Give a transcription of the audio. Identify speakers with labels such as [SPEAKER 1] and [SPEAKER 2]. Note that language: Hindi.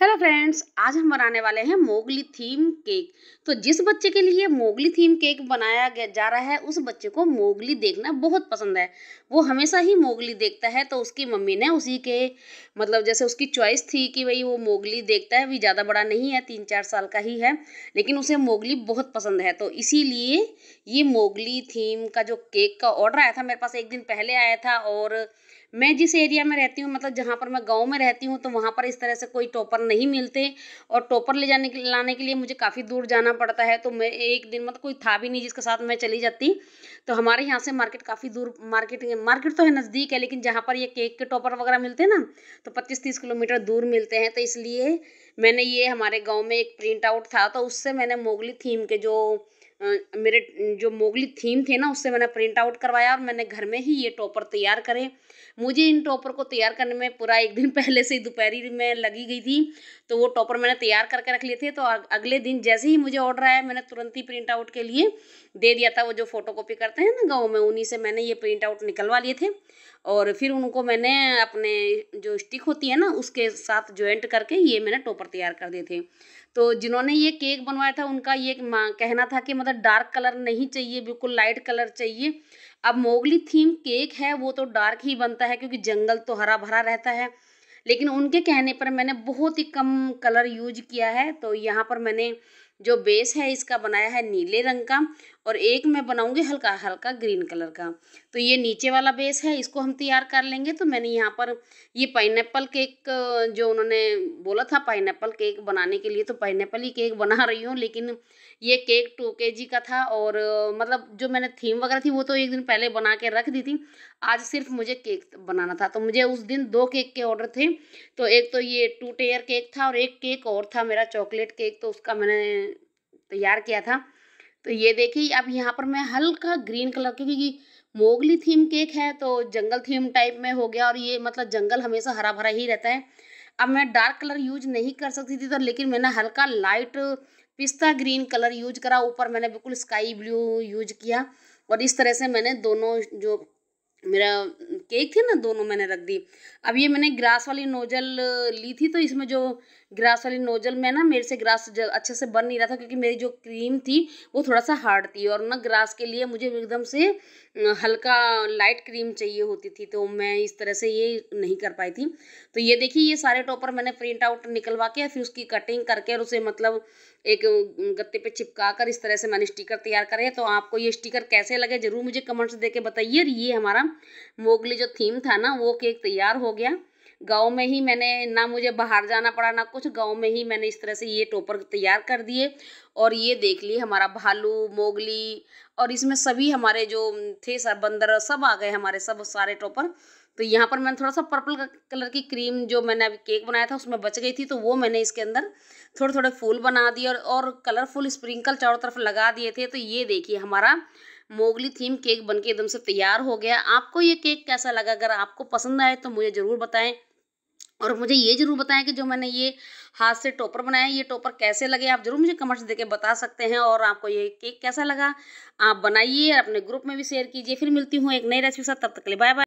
[SPEAKER 1] हेलो फ्रेंड्स आज हम बनाने वाले हैं मोगली थीम केक तो जिस बच्चे के लिए मोगली थीम केक बनाया गया जा रहा है उस बच्चे को मोगली देखना बहुत पसंद है वो हमेशा ही मोगली देखता है तो उसकी मम्मी ने उसी के मतलब जैसे उसकी चॉइस थी कि भाई वो मोगली देखता है अभी ज़्यादा बड़ा नहीं है तीन चार साल का ही है लेकिन उसे मोगली बहुत पसंद है तो इसीलिए ये मोगली थीम का जो केक का ऑर्डर आया था मेरे पास एक दिन पहले आया था और मैं जिस एरिया में रहती हूँ मतलब जहाँ पर मैं गाँव में रहती हूँ तो वहाँ पर इस तरह से कोई टॉपर नहीं मिलते और टोपर ले जाने के लाने के लिए मुझे काफ़ी दूर जाना पड़ता है तो मैं एक दिन मतलब कोई था भी नहीं जिसके साथ मैं चली जाती तो हमारे यहाँ से मार्केट काफ़ी दूर मार्केट मार्केट तो है नज़दीक है लेकिन जहाँ पर ये केक के टॉपर वगैरह मिलते हैं ना तो पच्चीस तीस किलोमीटर दूर मिलते हैं तो इसलिए मैंने ये हमारे गाँव में एक प्रिंट आउट था तो उससे मैंने मोगली थीम के जो मेरे जो मोगली थीम थे ना उससे मैंने प्रिंट आउट करवाया और मैंने घर में ही ये टॉपर तैयार करे मुझे इन टॉपर को तैयार करने में पूरा एक दिन पहले से ही दोपहरी में लगी गई थी तो वो टॉपर मैंने तैयार करके रख लिए थे तो अगले दिन जैसे ही मुझे ऑर्डर आया मैंने तुरंत ही प्रिंट आउट के लिए दे दिया था वो जो फ़ोटो कॉपी करते हैं ना गाँव में उन्हीं से मैंने ये प्रिंट आउट निकलवा लिए थे और फिर उनको मैंने अपने जो स्टिक होती है ना उसके साथ ज्वाइंट करके ये मैंने टॉपर तैयार कर दिए थे तो जिन्होंने ये केक बनवाया था उनका ये कहना था कि मतलब डार्क कलर नहीं चाहिए बिल्कुल लाइट कलर चाहिए अब मोगली थीम केक है वो तो डार्क ही बनता है क्योंकि जंगल तो हरा भरा रहता है लेकिन उनके कहने पर मैंने बहुत ही कम कलर यूज किया है तो यहाँ पर मैंने जो बेस है इसका बनाया है नीले रंग का और एक मैं बनाऊँगी हल्का हल्का ग्रीन कलर का तो ये नीचे वाला बेस है इसको हम तैयार कर लेंगे तो मैंने यहाँ पर ये पाइन केक जो उन्होंने बोला था पाइन केक बनाने के लिए तो पाइन ही केक बना रही हूँ लेकिन ये केक टू के जी का था और मतलब जो मैंने थीम वगैरह थी वो तो एक दिन पहले बना के रख दी थी आज सिर्फ मुझे केक बनाना था तो मुझे उस दिन दो केक के ऑर्डर थे तो एक तो ये टू टेयर केक था और एक केक और था मेरा चॉकलेट केक तो उसका मैंने तैयार किया था तो ये देखिए अब यहाँ पर मैं हल्का ग्रीन कलर क्योंकि मोगली थीम केक है तो जंगल थीम टाइप में हो गया और ये मतलब जंगल हमेशा हरा भरा ही रहता है अब मैं डार्क कलर यूज नहीं कर सकती थी तो लेकिन मैंने हल्का लाइट पिस्ता ग्रीन कलर यूज करा ऊपर मैंने बिल्कुल स्काई ब्लू यूज किया और इस तरह से मैंने दोनों जो मेरा केक थे ना दोनों मैंने रख दी अब ये मैंने ग्रास वाली नोजल ली थी तो इसमें जो ग्रास वाली नोजल में ना मेरे से ग्रास अच्छे से बन नहीं रहा था क्योंकि मेरी जो क्रीम थी वो थोड़ा सा हार्ड थी और ना ग्रास के लिए मुझे एकदम से हल्का लाइट क्रीम चाहिए होती थी तो मैं इस तरह से ये नहीं कर पाई थी तो ये देखिए ये सारे टॉपर मैंने प्रिंट आउट निकलवा के फिर उसकी कटिंग करके और उसे मतलब एक गत्ते पे चिपका कर इस तरह से मैंने स्टिकर तैयार करे तो आपको ये स्टिकर कैसे लगे ज़रूर मुझे कमेंट्स दे के बताइए और ये हमारा मोगली जो थीम था ना वो केक तैयार हो गया गांव में ही मैंने ना मुझे बाहर जाना पड़ा ना कुछ गांव में ही मैंने इस तरह से ये टोपर तैयार कर दिए और ये देख ली हमारा भालू मोगली और इसमें सभी हमारे जो थे सर बंदर सब आ गए हमारे सब सारे टोपर तो यहाँ पर मैंने थोड़ा सा पर्पल कलर की क्रीम जो मैंने अभी केक बनाया था उसमें बच गई थी तो वो मैंने इसके अंदर थोड़े थोड़े फूल बना दिए और, और कलरफुल स्प्रिंकल चारों तरफ लगा दिए थे तो ये देखिए हमारा मोगली थीम केक बनके एकदम से तैयार हो गया आपको ये केक कैसा लगा अगर आपको पसंद आए तो मुझे ज़रूर बताएं और मुझे ये जरूर बताएं कि जो मैंने ये हाथ से टॉपर बनाया ये टॉपर कैसे लगे आप ज़रूर मुझे कमेंट्स देके बता सकते हैं और आपको ये केक कैसा लगा आप बनाइए अपने ग्रुप में भी शेयर कीजिए फिर मिलती हूँ एक नई रेसिपी साथ तब तक ले बाय बाय